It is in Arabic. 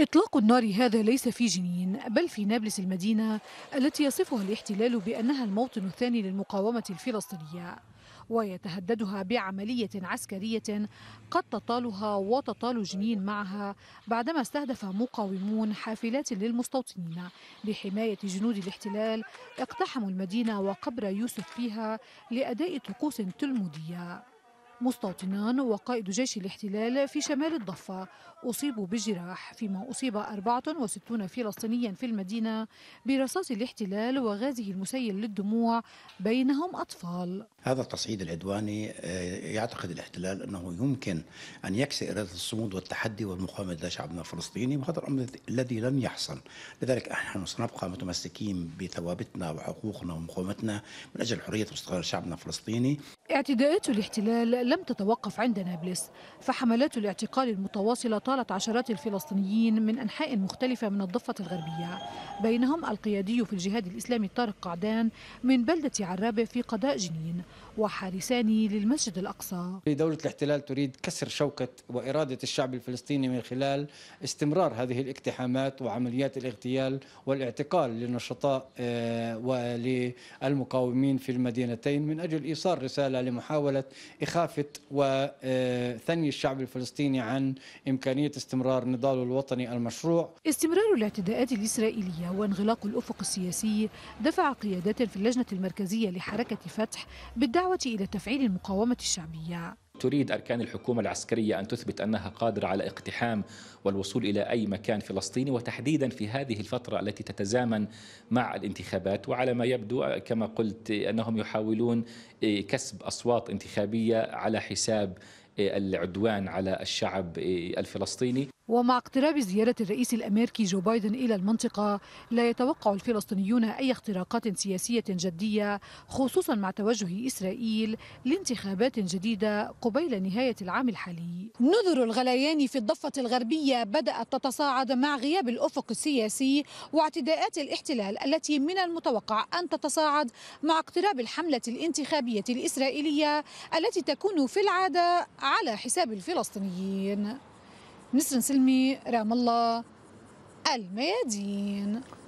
إطلاق النار هذا ليس في جنين بل في نابلس المدينة التي يصفها الاحتلال بأنها الموطن الثاني للمقاومة الفلسطينية ويتهددها بعملية عسكرية قد تطالها وتطال جنين معها بعدما استهدف مقاومون حافلات للمستوطنين لحماية جنود الاحتلال اقتحموا المدينة وقبر يوسف فيها لأداء طقوس تلمودية مستوطنان وقائد جيش الاحتلال في شمال الضفة أصيبوا بالجراح فيما أصيب 64 فلسطينيا في المدينة برصاص الاحتلال وغازه المسيل للدموع بينهم أطفال هذا التصعيد العدواني آه، يعتقد الاحتلال أنه يمكن أن يكسر إرادة الصمود والتحدي والمقاومة لدى شعبنا الفلسطيني وهذا الأمر الذي لن يحصل لذلك نحن سنبقى متمسكين بثوابتنا وحقوقنا ومقاومتنا من أجل حرية واستقرار شعبنا الفلسطيني اعتداءات الاحتلال لم تتوقف عند نابلس فحملات الاعتقال المتواصلة طالت عشرات الفلسطينيين من أنحاء مختلفة من الضفة الغربية بينهم القيادي في الجهاد الإسلامي طارق قعدان من بلدة عرابة في قضاء جنين وحارسان للمسجد الأقصى دولة الاحتلال تريد كسر شوكة وإرادة الشعب الفلسطيني من خلال استمرار هذه الاقتحامات وعمليات الاغتيال والاعتقال للنشطاء آه، وللمقاومين في المدينتين من أجل إيصال رسالة العداله لمحاوله اخافه وثني الشعب الفلسطيني عن امكانيه استمرار نضاله الوطني المشروع. استمرار الاعتداءات الاسرائيليه وانغلاق الافق السياسي دفع قيادات في اللجنه المركزيه لحركه فتح بالدعوه الى تفعيل المقاومه الشعبيه. تريد أركان الحكومة العسكرية أن تثبت أنها قادرة على اقتحام والوصول إلى أي مكان فلسطيني وتحديدا في هذه الفترة التي تتزامن مع الانتخابات وعلى ما يبدو كما قلت أنهم يحاولون إيه، كسب أصوات انتخابية على حساب إيه، العدوان على الشعب إيه، الفلسطيني ومع اقتراب زيارة الرئيس الأمريكي جو بايدن إلى المنطقة لا يتوقع الفلسطينيون أي اختراقات سياسية جدية خصوصا مع توجه إسرائيل لانتخابات جديدة قبيل نهاية العام الحالي نذر الغليان في الضفة الغربية بدأت تتصاعد مع غياب الأفق السياسي واعتداءات الاحتلال التي من المتوقع أن تتصاعد مع اقتراب الحملة الانتخابية الإسرائيلية التي تكون في العادة على حساب الفلسطينيين نسرين سلمي رام الله الميادين